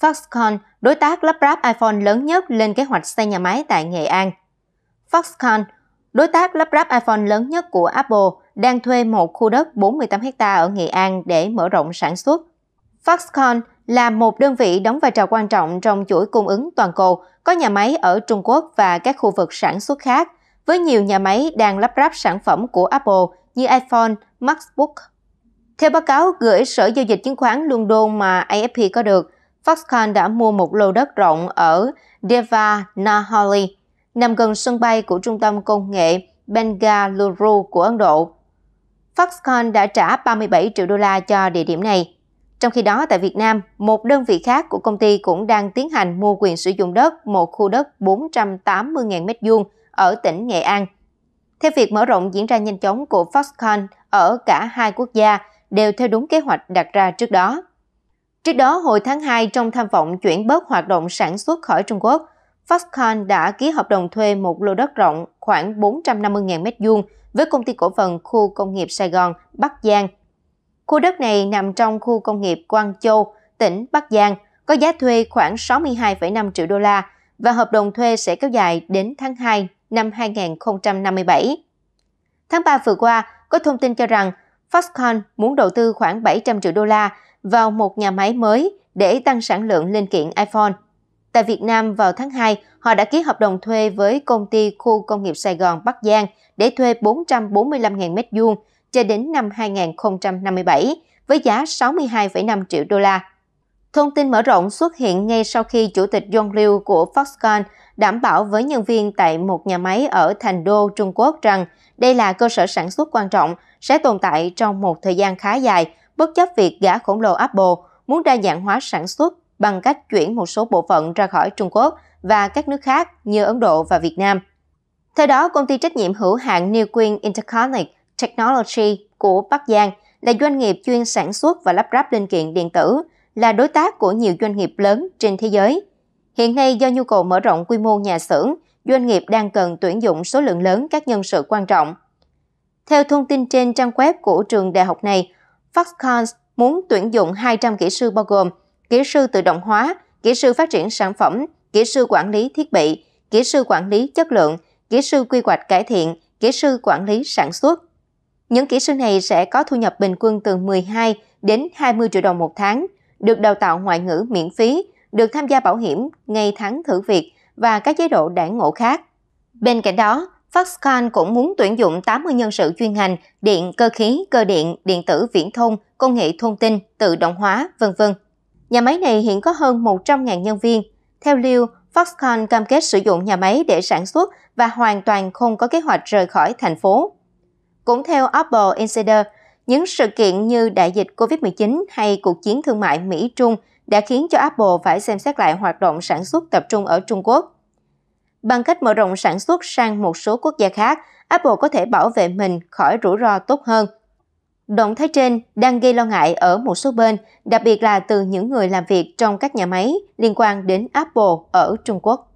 Foxconn, đối tác lắp ráp iPhone lớn nhất lên kế hoạch xây nhà máy tại Nghệ An. Foxconn, đối tác lắp ráp iPhone lớn nhất của Apple, đang thuê một khu đất 48 ha ở Nghệ An để mở rộng sản xuất. Foxconn là một đơn vị đóng vai trò quan trọng trong chuỗi cung ứng toàn cầu, có nhà máy ở Trung Quốc và các khu vực sản xuất khác, với nhiều nhà máy đang lắp ráp sản phẩm của Apple như iPhone, MacBook. Theo báo cáo gửi Sở Giao dịch Chứng khoán London mà AFP có được, Foxconn đã mua một lô đất rộng ở Deva, Devanahali, nằm gần sân bay của trung tâm công nghệ Bengaluru của Ấn Độ. Foxconn đã trả 37 triệu đô la cho địa điểm này. Trong khi đó, tại Việt Nam, một đơn vị khác của công ty cũng đang tiến hành mua quyền sử dụng đất một khu đất 480.000 m2 ở tỉnh Nghệ An. Theo việc mở rộng diễn ra nhanh chóng của Foxconn ở cả hai quốc gia đều theo đúng kế hoạch đặt ra trước đó. Trước đó, hồi tháng 2, trong tham vọng chuyển bớt hoạt động sản xuất khỏi Trung Quốc, Foxconn đã ký hợp đồng thuê một lô đất rộng khoảng 450.000 m2 với công ty cổ phần khu công nghiệp Sài Gòn, Bắc Giang. Khu đất này nằm trong khu công nghiệp Quang Châu, tỉnh Bắc Giang, có giá thuê khoảng 62,5 triệu đô la và hợp đồng thuê sẽ kéo dài đến tháng 2 năm 2057. Tháng 3 vừa qua, có thông tin cho rằng Foxconn muốn đầu tư khoảng 700 triệu đô la vào một nhà máy mới để tăng sản lượng linh kiện iPhone. Tại Việt Nam vào tháng 2, họ đã ký hợp đồng thuê với công ty khu công nghiệp Sài Gòn Bắc Giang để thuê 445.000 m2 cho đến năm 2057 với giá 62,5 triệu đô la. Thông tin mở rộng xuất hiện ngay sau khi Chủ tịch John Liu của Foxconn đảm bảo với nhân viên tại một nhà máy ở Thành Đô, Trung Quốc rằng đây là cơ sở sản xuất quan trọng, sẽ tồn tại trong một thời gian khá dài bất chấp việc gã khổng lồ Apple muốn đa dạng hóa sản xuất bằng cách chuyển một số bộ phận ra khỏi Trung Quốc và các nước khác như Ấn Độ và Việt Nam. Theo đó, công ty trách nhiệm hữu hạn New Queen Interconnect Technology của Bắc Giang là doanh nghiệp chuyên sản xuất và lắp ráp linh kiện điện tử, là đối tác của nhiều doanh nghiệp lớn trên thế giới. Hiện nay, do nhu cầu mở rộng quy mô nhà xưởng, doanh nghiệp đang cần tuyển dụng số lượng lớn các nhân sự quan trọng. Theo thông tin trên trang web của trường đại học này, Foxconn muốn tuyển dụng 200 kỹ sư bao gồm kỹ sư tự động hóa, kỹ sư phát triển sản phẩm, kỹ sư quản lý thiết bị, kỹ sư quản lý chất lượng, kỹ sư quy hoạch cải thiện, kỹ sư quản lý sản xuất. Những kỹ sư này sẽ có thu nhập bình quân từ 12 đến 20 triệu đồng một tháng, được đào tạo ngoại ngữ miễn phí, được tham gia bảo hiểm ngày tháng thử việc và các chế độ đãi ngộ khác. Bên cạnh đó, Foxconn cũng muốn tuyển dụng 80 nhân sự chuyên ngành điện, cơ khí, cơ điện, điện tử viễn thông, công nghệ thông tin, tự động hóa, v.v. Nhà máy này hiện có hơn 100.000 nhân viên. Theo Liu, Foxconn cam kết sử dụng nhà máy để sản xuất và hoàn toàn không có kế hoạch rời khỏi thành phố. Cũng theo Apple Insider, những sự kiện như đại dịch COVID-19 hay cuộc chiến thương mại Mỹ-Trung đã khiến cho Apple phải xem xét lại hoạt động sản xuất tập trung ở Trung Quốc. Bằng cách mở rộng sản xuất sang một số quốc gia khác, Apple có thể bảo vệ mình khỏi rủi ro tốt hơn. Động thái trên đang gây lo ngại ở một số bên, đặc biệt là từ những người làm việc trong các nhà máy liên quan đến Apple ở Trung Quốc.